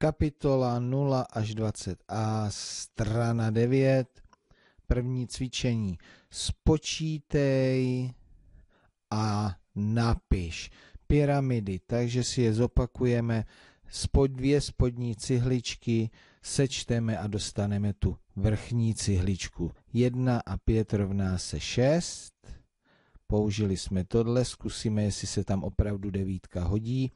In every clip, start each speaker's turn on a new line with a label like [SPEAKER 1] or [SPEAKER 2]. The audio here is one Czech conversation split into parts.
[SPEAKER 1] Kapitola 0 až 20a, strana 9, první cvičení. Spočítej a napiš pyramidy, takže si je zopakujeme. Spod dvě spodní cihličky sečteme a dostaneme tu vrchní cihličku. 1 a 5 rovná se 6. Použili jsme tohle, zkusíme, jestli se tam opravdu devítka hodí.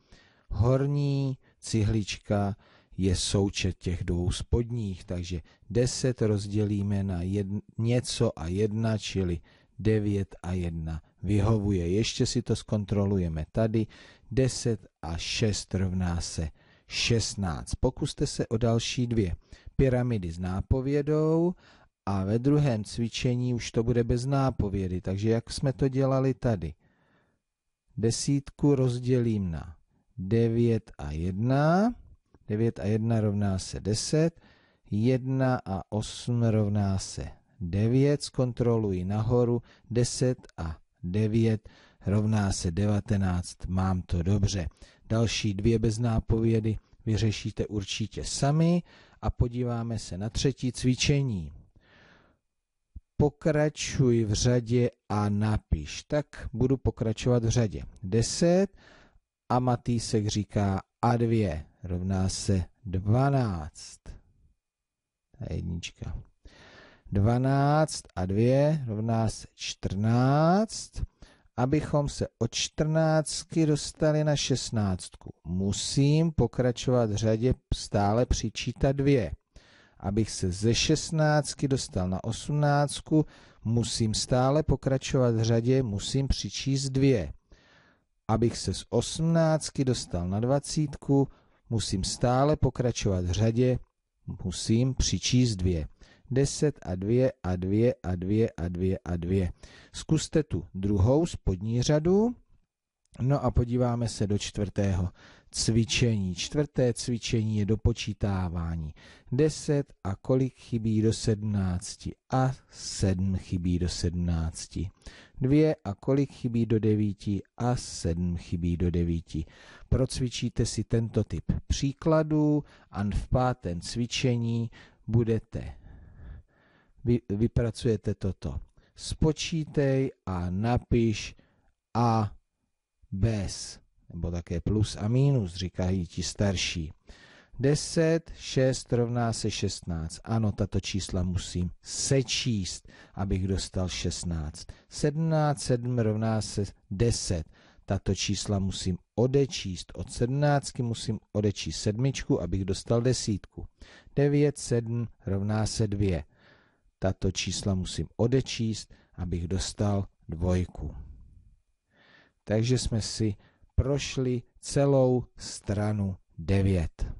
[SPEAKER 1] Horní cihlička je součet těch dvou spodních, takže 10 rozdělíme na jedn, něco a jedna, čili 9 a 1 vyhovuje. Ještě si to zkontrolujeme tady. 10 a 6 rovná se 16. Pokuste se o další dvě pyramidy s nápovědou a ve druhém cvičení už to bude bez nápovědy, takže jak jsme to dělali tady. Desítku rozdělím na 9 a 1. 9 a 1 rovná se 10. 1 a 8 rovná se 9. Zkontroluji nahoru. 10 a 9 rovná se 19. Mám to dobře. Další dvě bez nápovědy vyřešíte určitě sami a podíváme se na třetí cvičení. Pokračuj v řadě a napiš. Tak budu pokračovat v řadě. 10 a Matýsek říká a dvě rovná se 12. Ta jednička. 12 a 2 rovná se 14. Abychom se od 14 dostali na 16, musím pokračovat v řadě stále přičítat 2. Abych se ze 16 dostal na 18, musím stále pokračovat v řadě, musím přičíst 2. Abych se z osmnáctky dostal na dvacítku, musím stále pokračovat v řadě, musím přičíst dvě. 10 a 2 a 2 a 2 a 2 a 2. Zkuste tu druhou spodní řadu, no a podíváme se do čtvrtého cvičení. Čtvrté cvičení je dopočítávání. 10 a kolik chybí do 17? A 7 chybí do 17. 2 a kolik chybí do 9? A 7 chybí do 9. Procvičíte si tento typ příkladů a v pátém cvičení budete vy, vypracujete toto. Spočítej a napiš A bez nebo také plus a minus, říkají ti starší. 10, 6 rovná se 16. Ano, tato čísla musím sečíst, abych dostal 16. 17, 7 rovná se 10. Tato čísla musím odečíst. Od 17 musím odečíst sedmičku, abych dostal desítku. 9, 7 rovná se 2. Tato čísla musím odečíst, abych dostal dvojku. Takže jsme si prošli celou stranu 9.